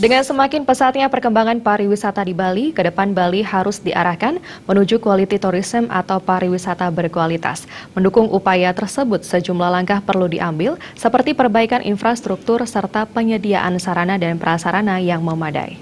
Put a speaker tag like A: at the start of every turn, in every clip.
A: Dengan semakin pesatnya perkembangan pariwisata di Bali, ke depan Bali harus diarahkan menuju quality tourism atau pariwisata berkualitas. Mendukung upaya tersebut, sejumlah langkah perlu diambil, seperti perbaikan infrastruktur serta penyediaan sarana dan prasarana yang memadai.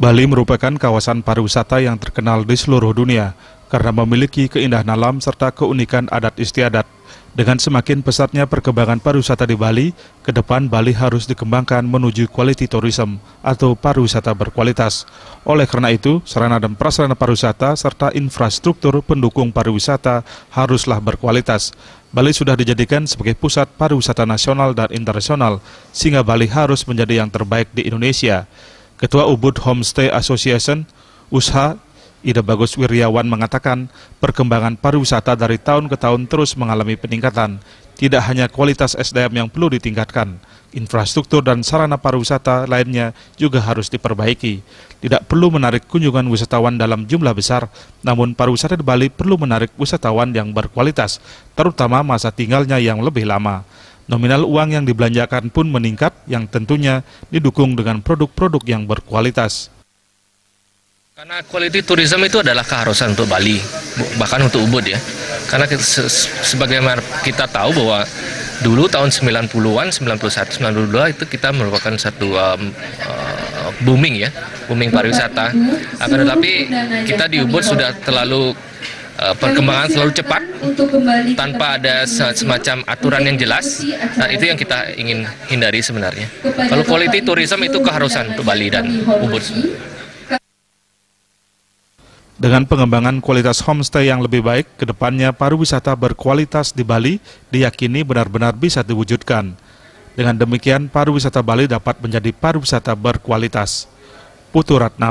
B: Bali merupakan kawasan pariwisata yang terkenal di seluruh dunia karena memiliki keindahan alam serta keunikan adat istiadat. Dengan semakin pesatnya perkembangan pariwisata di Bali, ke depan Bali harus dikembangkan menuju quality tourism atau pariwisata berkualitas. Oleh karena itu, sarana dan prasarana pariwisata serta infrastruktur pendukung pariwisata haruslah berkualitas. Bali sudah dijadikan sebagai pusat pariwisata nasional dan internasional, sehingga Bali harus menjadi yang terbaik di Indonesia. Ketua Ubud Homestay Association, Usha Ida Bagus Wiryawan mengatakan, perkembangan pariwisata dari tahun ke tahun terus mengalami peningkatan. Tidak hanya kualitas SDM yang perlu ditingkatkan, infrastruktur dan sarana pariwisata lainnya juga harus diperbaiki. Tidak perlu menarik kunjungan wisatawan dalam jumlah besar, namun pariwisata di Bali perlu menarik wisatawan yang berkualitas, terutama masa tinggalnya yang lebih lama. Nominal uang yang dibelanjakan pun meningkat yang tentunya didukung dengan produk-produk yang berkualitas.
C: Karena quality tourism itu adalah keharusan untuk Bali, bahkan untuk Ubud ya. Karena kita, se sebagaimana kita tahu bahwa dulu tahun 90-an, 91, 92 itu kita merupakan satu uh, booming ya, booming pariwisata. Akan tetapi
A: kita di Ubud sudah
C: terlalu eh, perkembangan selalu cepat tanpa ada semacam aturan yang jelas. Nah, itu yang kita ingin hindari sebenarnya.
A: Kalau quality tourism itu keharusan untuk Bali dan Ubud.
B: Dengan pengembangan kualitas homestay yang lebih baik, kedepannya pariwisata berkualitas di Bali diyakini benar-benar bisa diwujudkan. Dengan demikian, pariwisata Bali dapat menjadi pariwisata berkualitas. Putu Ratna